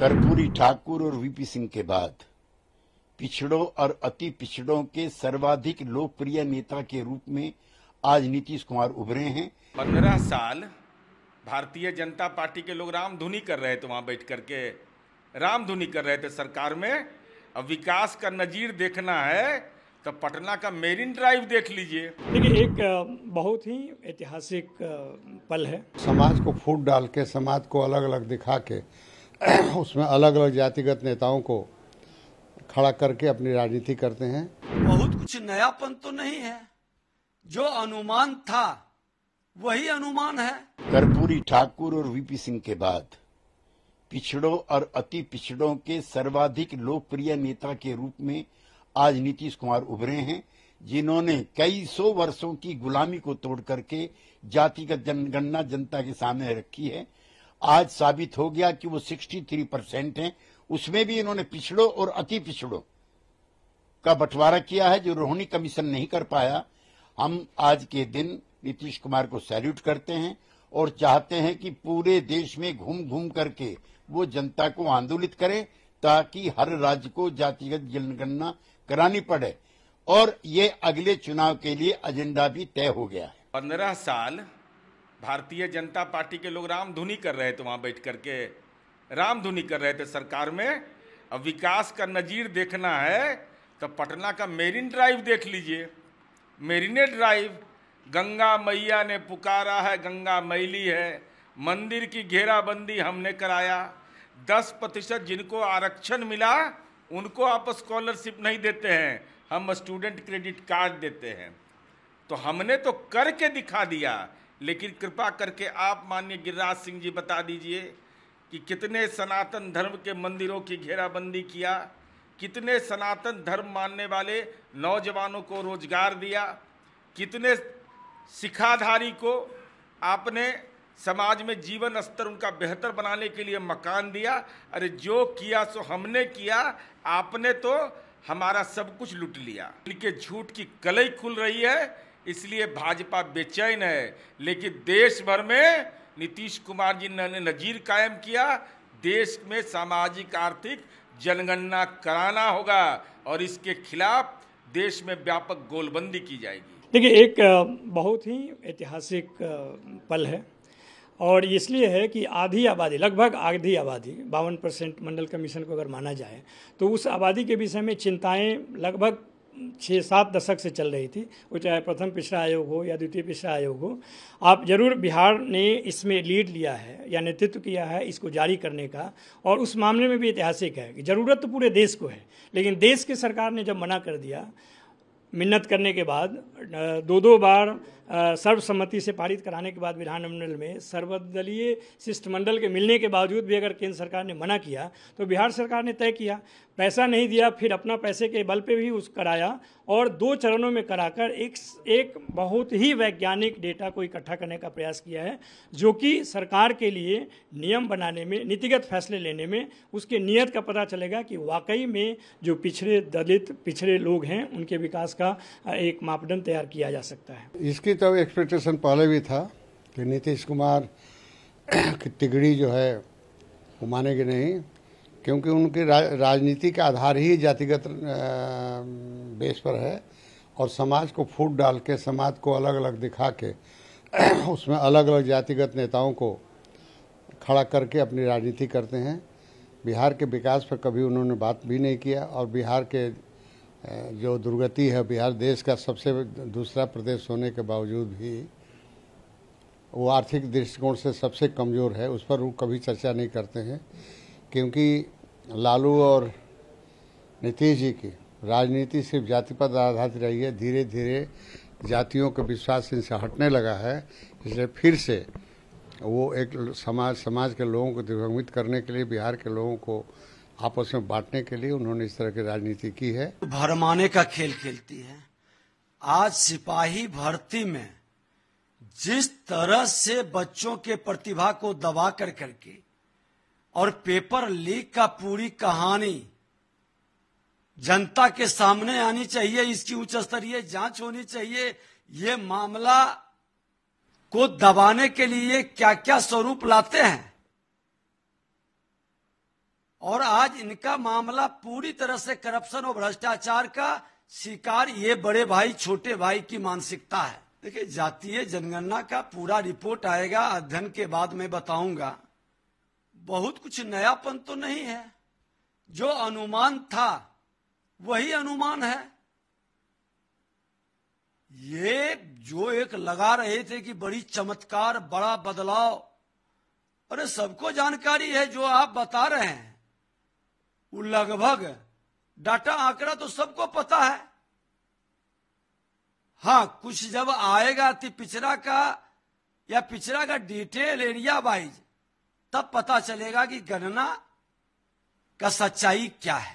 कर्पूरी ठाकुर और वीपी सिंह के बाद पिछड़ों और अति पिछड़ों के सर्वाधिक लोकप्रिय नेता के रूप में आज नीतीश कुमार उभरे हैं पंद्रह साल भारतीय जनता पार्टी के लोग रामधुनी कर रहे थे वहां बैठ करके रामधुनी कर रहे थे सरकार में अब विकास का नजीर देखना है तो पटना का मेरिन ड्राइव देख लीजिए देखिए एक बहुत ही ऐतिहासिक पल है समाज को फूट डाल के समाज को अलग अलग दिखा के उसमें अलग अलग जातिगत नेताओं को खड़ा करके अपनी राजनीति करते हैं बहुत कुछ नयापन तो नहीं है जो अनुमान था वही अनुमान है कर्पूरी ठाकुर और वीपी सिंह के बाद पिछड़ों और अति पिछड़ों के सर्वाधिक लोकप्रिय नेता के रूप में आज नीतीश कुमार उभरे हैं जिन्होंने कई सौ वर्षों की गुलामी को तोड़ करके जातिगत जनगणना जनता के सामने रखी है आज साबित हो गया कि वो 63 परसेंट है उसमें भी इन्होंने पिछड़ों और अति पिछड़ों का बंटवारा किया है जो रोहिणी कमीशन नहीं कर पाया हम आज के दिन नीतीश कुमार को सैल्यूट करते हैं और चाहते हैं कि पूरे देश में घूम घूम करके वो जनता को आंदोलित करें ताकि हर राज्य को जातिगत जनगणना करानी पड़े और ये अगले चुनाव के लिए एजेंडा भी तय हो गया है पंद्रह साल भारतीय जनता पार्टी के लोग रामधुनी कर रहे थे वहाँ बैठ कर के रामधुनी कर रहे थे सरकार में अब विकास का नज़ीर देखना है तो पटना का मेरिन ड्राइव देख लीजिए मेरिने ड्राइव गंगा मैया ने पुकारा है गंगा मैली है मंदिर की घेराबंदी हमने कराया दस प्रतिशत जिनको आरक्षण मिला उनको आप स्कॉलरशिप नहीं देते हैं हम स्टूडेंट क्रेडिट कार्ड देते हैं तो हमने तो करके दिखा दिया लेकिन कृपा करके आप माननीय गिरिराज सिंह जी बता दीजिए कि कितने सनातन धर्म के मंदिरों की घेराबंदी किया कितने सनातन धर्म मानने वाले नौजवानों को रोजगार दिया कितने सिखाधारी को आपने समाज में जीवन स्तर उनका बेहतर बनाने के लिए मकान दिया अरे जो किया सो हमने किया आपने तो हमारा सब कुछ लुट लिया इनके झूठ की कलई खुल रही है इसलिए भाजपा बेचैन है लेकिन देश भर में नीतीश कुमार जी ने नज़ीर कायम किया देश में सामाजिक आर्थिक जनगणना कराना होगा और इसके खिलाफ देश में व्यापक गोलबंदी की जाएगी देखिए एक बहुत ही ऐतिहासिक पल है और इसलिए है कि आधी आबादी लगभग आधी आबादी बावन परसेंट मंडल कमीशन को अगर माना जाए तो उस आबादी के विषय में चिंताएं लगभग छः सात दशक से चल रही थी वो चाहे प्रथम पिछड़ा आयोग हो या द्वितीय पिछड़ा आयोग हो आप जरूर बिहार ने इसमें लीड लिया है या नेतृत्व किया है इसको जारी करने का और उस मामले में भी ऐतिहासिक है कि ज़रूरत तो पूरे देश को है लेकिन देश की सरकार ने जब मना कर दिया मिन्नत करने के बाद दो दो बार सर्वसम्मति से पारित कराने के बाद विधानमंडल में सर्वदलीय शिष्टमंडल के मिलने के बावजूद भी अगर केंद्र सरकार ने मना किया तो बिहार सरकार ने तय किया पैसा नहीं दिया फिर अपना पैसे के बल पे भी उस कराया और दो चरणों में कराकर एक एक बहुत ही वैज्ञानिक डेटा को इकट्ठा करने का प्रयास किया है जो कि सरकार के लिए नियम बनाने में नीतिगत फैसले लेने में उसके नियत का पता चलेगा कि वाकई में जो पिछड़े दलित पिछड़े लोग हैं उनके विकास का एक मापदंड तैयार किया जा सकता है इसकी तो एक्सपेक्टेशन पहले भी था कि नीतीश कुमार की टिगड़ी जो है वो मानेंगे नहीं क्योंकि उनकी रा, राजनीति का आधार ही जातिगत बेस पर है और समाज को फूट डाल के समाज को अलग अलग दिखा के उसमें अलग अलग जातिगत नेताओं को खड़ा करके अपनी राजनीति करते हैं बिहार के विकास पर कभी उन्होंने बात भी नहीं किया और बिहार के जो दुर्गति है बिहार देश का सबसे दूसरा प्रदेश होने के बावजूद भी वो आर्थिक दृष्टिकोण से सबसे कमज़ोर है उस पर वो कभी चर्चा नहीं करते हैं क्योंकि लालू और नीतीश जी की राजनीति सिर्फ जाति पर आधारित रही है धीरे धीरे जातियों का विश्वास इनसे हटने लगा है इसलिए फिर से वो एक समाज समाज के लोगों को दिग्भ्रमित करने के लिए बिहार के लोगों को आपस में बांटने के लिए उन्होंने इस तरह की राजनीति की है भरमाने का खेल खेलती है आज सिपाही भर्ती में जिस तरह से बच्चों के प्रतिभा को दबा कर करके और पेपर लीक का पूरी कहानी जनता के सामने आनी चाहिए इसकी उच्च स्तरीय जांच होनी चाहिए ये मामला को दबाने के लिए क्या क्या स्वरूप लाते हैं और आज इनका मामला पूरी तरह से करप्शन और भ्रष्टाचार का शिकार ये बड़े भाई छोटे भाई की मानसिकता है देखिए जातीय जनगणना का पूरा रिपोर्ट आएगा अध्ययन के बाद मैं बताऊंगा बहुत कुछ नयापन तो नहीं है जो अनुमान था वही अनुमान है ये जो एक लगा रहे थे कि बड़ी चमत्कार बड़ा बदलाव अरे सबको जानकारी है जो आप बता रहे हैं वो लगभग डाटा आंकड़ा तो सबको पता है हाँ कुछ जब आएगा तो पिछड़ा का या पिछड़ा का डिटेल एरिया वाइज तब पता चलेगा कि गणना का सच्चाई क्या है